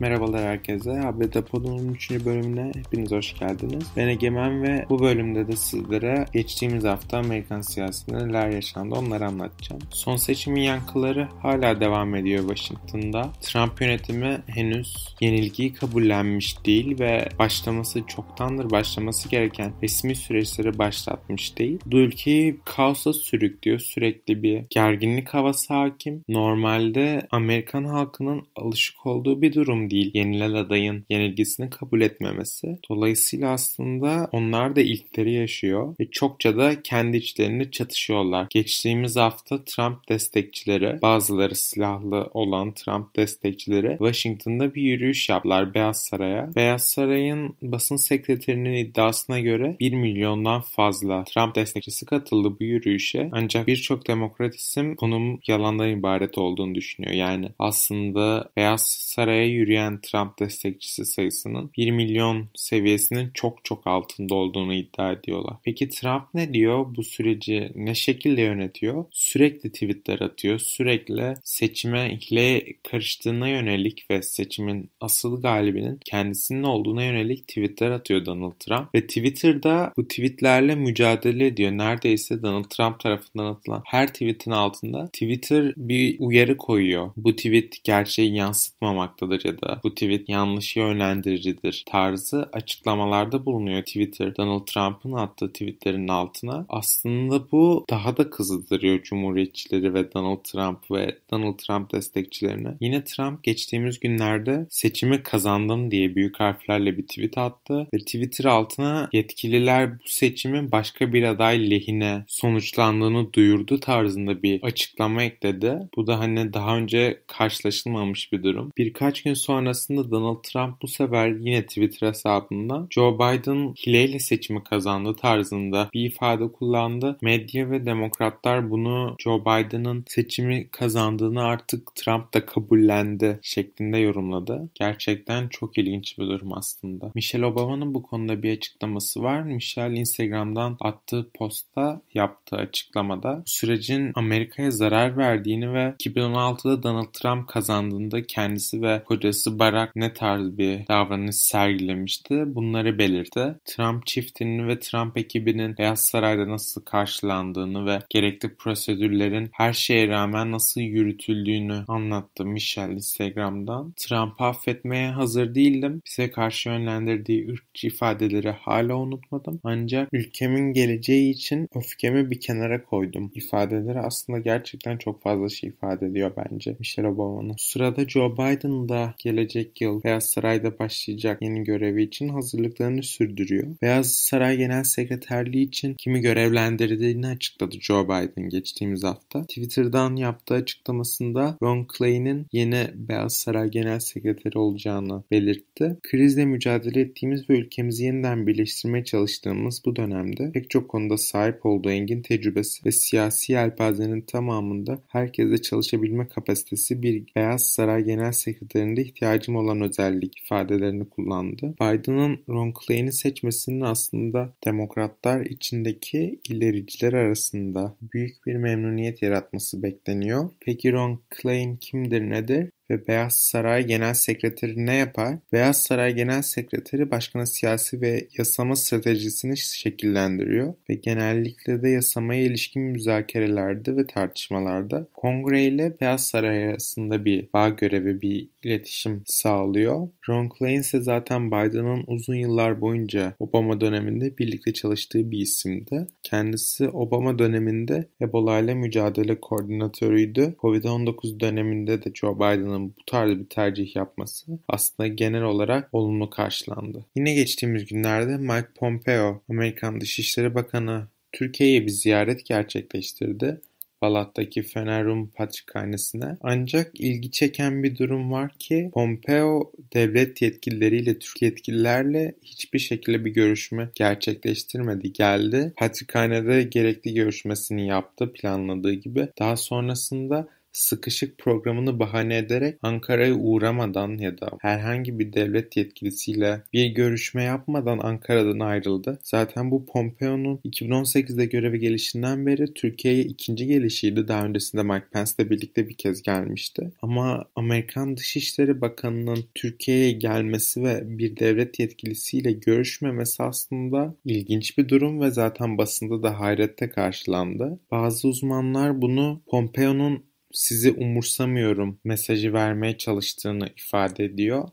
Merhabalar herkese. AB Depo'nun 3. bölümüne hepiniz hoş geldiniz. Ben Egemen ve bu bölümde de sizlere geçtiğimiz hafta Amerikan siyasetinde neler yaşandı onları anlatacağım. Son seçimin yankıları hala devam ediyor Washington'da. Trump yönetimi henüz yenilgiyi kabullenmiş değil ve başlaması çoktandır başlaması gereken resmi süreçleri başlatmış değil. Bu ülkeyi kaosa sürüklüyor. Sürekli bir gerginlik havası hakim. Normalde Amerikan halkının alışık olduğu bir durum yakın değil. Yenilel adayın yenilgisini kabul etmemesi. Dolayısıyla aslında onlar da ilkleri yaşıyor ve çokça da kendi içlerini çatışıyorlar. Geçtiğimiz hafta Trump destekçileri, bazıları silahlı olan Trump destekçileri Washington'da bir yürüyüş yaptılar Beyaz Saray'a. Beyaz Saray'ın basın sekreterinin iddiasına göre 1 milyondan fazla Trump destekçisi katıldı bu yürüyüşe. Ancak birçok demokrat isim konum yalandan ibaret olduğunu düşünüyor. Yani aslında Beyaz Saray'a yürüyen yürüyen Trump destekçisi sayısının 1 milyon seviyesinin çok çok altında olduğunu iddia ediyorlar. Peki Trump ne diyor? Bu süreci ne şekilde yönetiyor? Sürekli tweetler atıyor. Sürekli seçime hile karıştığına yönelik ve seçimin asıl galibinin kendisinin olduğuna yönelik tweetler atıyor Donald Trump. Ve Twitter'da bu tweetlerle mücadele ediyor. Neredeyse Donald Trump tarafından atılan her tweetin altında Twitter bir uyarı koyuyor. Bu tweet gerçeği yansıtmamaktadır ya da da bu tweet yanlış yönlendiricidir tarzı açıklamalarda bulunuyor Twitter. Donald Trump'ın attığı tweetlerin altına. Aslında bu daha da kızıldırıyor Cumhuriyetçileri ve Donald Trump ve Donald Trump destekçilerini. Yine Trump geçtiğimiz günlerde seçimi kazandım diye büyük harflerle bir tweet attı ve Twitter altına yetkililer bu seçimin başka bir aday lehine sonuçlandığını duyurdu tarzında bir açıklama ekledi. Bu da hani daha önce karşılaşılmamış bir durum. Birkaç gün sonra sonrasında Donald Trump bu sefer yine Twitter hesabından Joe Biden hileyle seçimi kazandı tarzında bir ifade kullandı. Medya ve demokratlar bunu Joe Biden'ın seçimi kazandığını artık Trump da kabullendi şeklinde yorumladı. Gerçekten çok ilginç bir durum aslında. Michelle Obama'nın bu konuda bir açıklaması var. Michelle Instagram'dan attığı posta yaptığı açıklamada sürecin Amerika'ya zarar verdiğini ve 2016'da Donald Trump kazandığında kendisi ve kocası açıkçası Barack ne tarz bir davranış sergilemişti bunları belirtti. Trump çiftinin ve Trump ekibinin Beyaz Saray'da nasıl karşılandığını ve gerekli prosedürlerin her şeye rağmen nasıl yürütüldüğünü anlattı Michelle Instagram'dan. Trump'ı affetmeye hazır değildim. Bize karşı yönlendirdiği ırkçı ifadeleri hala unutmadım. Ancak ülkemin geleceği için öfkemi bir kenara koydum. İfadeleri aslında gerçekten çok fazla şey ifade ediyor bence Michelle Obama'nın. Sırada Joe da gel gelecek yıl Beyaz Saray'da başlayacak yeni görevi için hazırlıklarını sürdürüyor. Beyaz Saray Genel Sekreterliği için kimi görevlendirdiğini açıkladı Joe Biden geçtiğimiz hafta. Twitter'dan yaptığı açıklamasında Ron Klain'in yeni Beyaz Saray Genel Sekreteri olacağını belirtti. Krizle mücadele ettiğimiz ve ülkemizi yeniden birleştirmeye çalıştığımız bu dönemde pek çok konuda sahip olduğu engin tecrübesi ve siyasi yelpazenin tamamında herkese çalışabilme kapasitesi bir Beyaz Saray Genel Sekreterinde ihtiyaç ihtiyacım olan özellik ifadelerini kullandı. Biden'ın Ron Klein'i seçmesinin aslında demokratlar içindeki ilericiler arasında büyük bir memnuniyet yaratması bekleniyor. Peki Ron Klein kimdir nedir? ve Beyaz Saray Genel Sekreteri ne yapar? Beyaz Saray Genel Sekreteri başkanın siyasi ve yasama stratejisini şekillendiriyor ve genellikle de yasamaya ilişkin müzakerelerde ve tartışmalarda Kongre ile Beyaz Saray arasında bir bağ görevi, bir iletişim sağlıyor. Ron Klain ise zaten Biden'ın uzun yıllar boyunca Obama döneminde birlikte çalıştığı bir isimdi. Kendisi Obama döneminde Ebola ile mücadele koordinatörüydü. Covid-19 döneminde de Joe Biden'ın Avrupa'nın bu tarz bir tercih yapması aslında genel olarak olumlu karşılandı. Yine geçtiğimiz günlerde Mike Pompeo, Amerikan Dışişleri Bakanı, Türkiye'ye bir ziyaret gerçekleştirdi. Balat'taki Fener Rum Patrikhanesi'ne. Ancak ilgi çeken bir durum var ki Pompeo devlet yetkilileriyle, Türk yetkililerle hiçbir şekilde bir görüşme gerçekleştirmedi. Geldi, Patrikhanede gerekli görüşmesini yaptı planladığı gibi. Daha sonrasında sıkışık programını bahane ederek Ankara'ya uğramadan ya da herhangi bir devlet yetkilisiyle bir görüşme yapmadan Ankara'dan ayrıldı. Zaten bu Pompeo'nun 2018'de göreve gelişinden beri Türkiye'ye ikinci gelişiydi. Daha öncesinde Mike Pence Pence'le birlikte bir kez gelmişti. Ama Amerikan Dışişleri Bakanı'nın Türkiye'ye gelmesi ve bir devlet yetkilisiyle görüşmemesi aslında ilginç bir durum ve zaten basında da hayrette karşılandı. Bazı uzmanlar bunu Pompeo'nun sizi umursamıyorum mesajı vermeye çalıştığını ifade ediyor.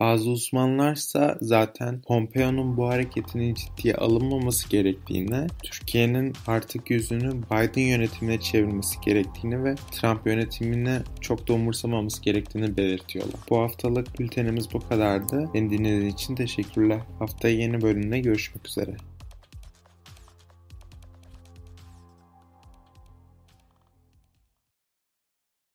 Bazı uzmanlarsa zaten Pompeo'nun bu hareketinin ciddiye alınmaması gerektiğini, Türkiye'nin artık yüzünü Biden yönetimine çevirmesi gerektiğini ve Trump yönetimine çok da umursamaması gerektiğini belirtiyorlar. Bu haftalık bültenimiz bu kadardı. Beni dinlediğiniz için teşekkürler. Haftaya yeni bölümde görüşmek üzere.